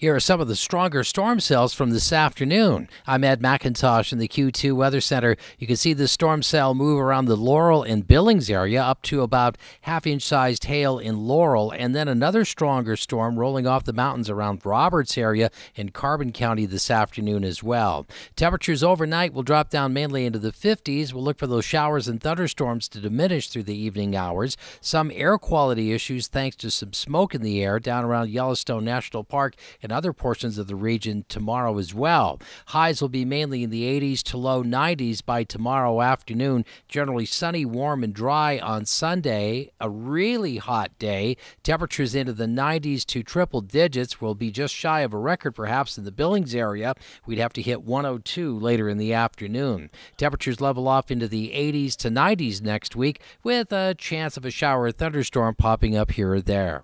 Here are some of the stronger storm cells from this afternoon. I'm Ed McIntosh in the Q2 Weather Center. You can see the storm cell move around the Laurel and Billings area up to about half inch sized hail in Laurel, and then another stronger storm rolling off the mountains around Roberts area in Carbon County this afternoon as well. Temperatures overnight will drop down mainly into the 50s. We'll look for those showers and thunderstorms to diminish through the evening hours. Some air quality issues thanks to some smoke in the air down around Yellowstone National Park and other portions of the region tomorrow as well. Highs will be mainly in the 80s to low 90s by tomorrow afternoon. Generally sunny, warm, and dry on Sunday. A really hot day. Temperatures into the 90s to triple digits. will be just shy of a record, perhaps, in the Billings area. We'd have to hit 102 later in the afternoon. Temperatures level off into the 80s to 90s next week with a chance of a shower or thunderstorm popping up here or there.